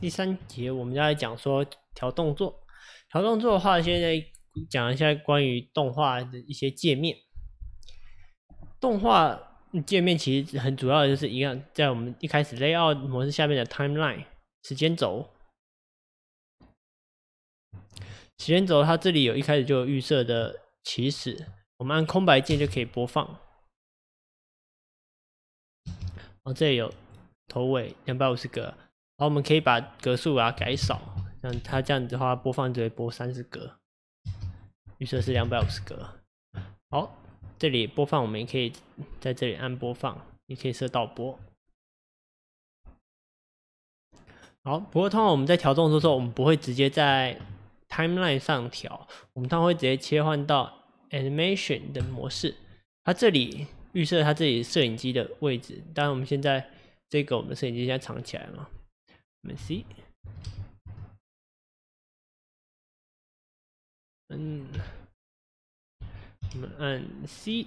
第三节，我们要来讲说调动作。调动作的话，现在讲一下关于动画的一些界面。动画界面其实很主要的就是一样，在我们一开始 layout 模式下面的 timeline 时间轴。时间轴它这里有一开始就有预设的起始，我们按空白键就可以播放。哦，这里有头尾两百五十格。好，我们可以把格数啊改少，像它这样子的话，播放只会播三十格，预设是两百五十格。好，这里播放我们也可以在这里按播放，也可以设倒播。好，不过通常我们在调动的时候，我们不会直接在 timeline 上调，我们通常会直接切换到 animation 的模式。它这里预设它这里摄影机的位置，当然我们现在这个我们摄影机现在藏起来嘛。按 C，们按 C，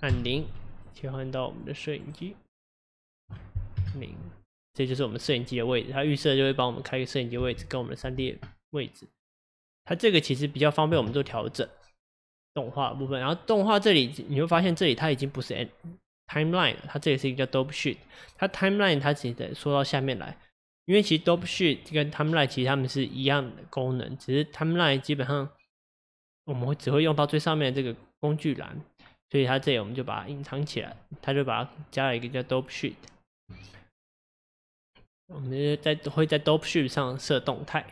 按零，切换到我们的摄影机。零，这就是我们摄影机的位置，它预设就会帮我们开一个摄影机位置跟我们的三 D 位置。它这个其实比较方便我们做调整动画部分。然后动画这里你会发现这里它已经不是 N。Timeline，它这也是一个叫 Dope Sheet，它 Timeline 它实得说到下面来，因为其实 Dope Sheet 跟 Timeline 其实它们是一样的功能，只是 Timeline 基本上我们会只会用到最上面这个工具栏，所以它这里我们就把它隐藏起来，它就把它加了一个叫 Dope Sheet。我们在会在 Dope Sheet 上设动态，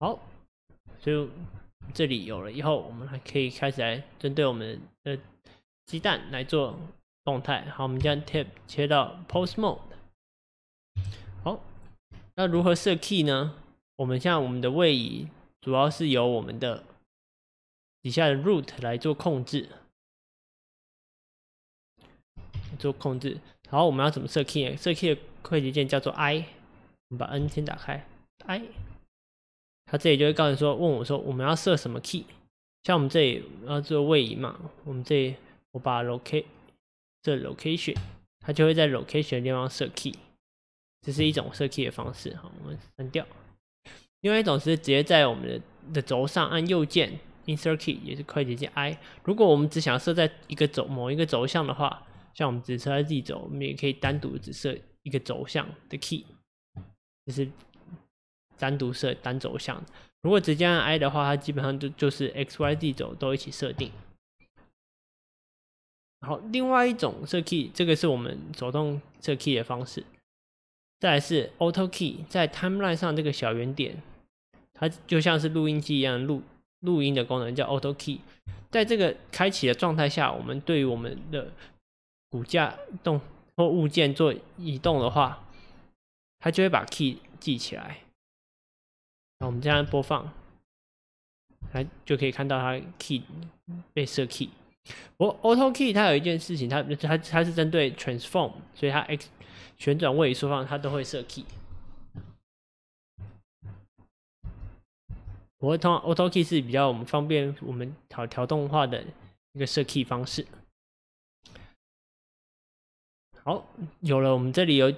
好，就这里有了以后，我们还可以开始来针对我们的。鸡蛋来做动态。好，我们将 tap 切到 post mode。好，那如何设 key 呢？我们像我们的位移，主要是由我们的底下的 root 来做控制，做控制。好，我们要怎么设 key？设 key 的快捷键叫做 i。我们把 n 先打开 i。他这里就会告诉说，问我说我们要设什么 key？像我们这里要做位移嘛，我们这里。我把 location 设 location，它就会在 location 的地方设 key，这是一种设 key 的方式。好，我们删掉。另外一种是直接在我们的的轴上按右键 insert key，也是快捷键 I。如果我们只想设在一个轴某一个轴向的话，像我们只设在 Z 轴，我们也可以单独只设一个轴向的 key，就是单独设单轴向。如果直接按 I 的话，它基本上就就是 X Y Z 轴都一起设定。好，另外一种设 key，这个是我们手动设 key 的方式。再来是 auto key，在 timeline 上这个小圆点，它就像是录音机一样录录音的功能，叫 auto key。在这个开启的状态下，我们对于我们的骨架动或物件做移动的话，它就会把 key 记起来。那我们这样播放，来就可以看到它 key 被设 key。我 auto key 它有一件事情，它它它是针对 transform，所以它 x 旋转、位移、缩放，它都会设 key。我通 auto key 是比较我们方便我们调调动画的一个设 key 方式。好，有了，我们这里有，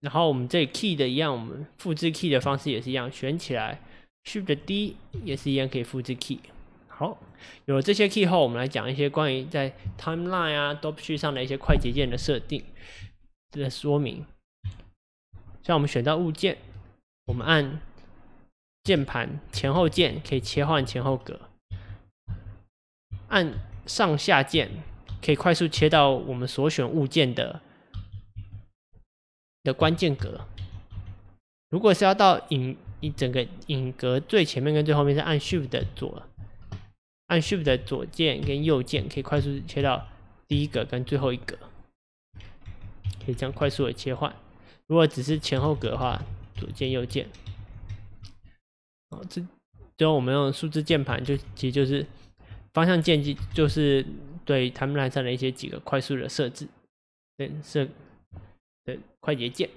然后我们这里 key 的一样，我们复制 key 的方式也是一样，选起来 shift d 也是一样可以复制 key。好，有了这些 key 后，我们来讲一些关于在 timeline 啊、dope s e 上的一些快捷键的设定的说明。像我们选到物件，我们按键盘前后键可以切换前后格，按上下键可以快速切到我们所选物件的的关键格。如果是要到影一整个影格最前面跟最后面，是按 shift 左。按 Shift 的左键跟右键可以快速切到第一个跟最后一个，可以这样快速的切换。如果只是前后格的话，左键右键。哦，这最后我们用数字键盘就其实就是方向键，就就是对弹幕栏上的一些几个快速的设置，对设的快捷键。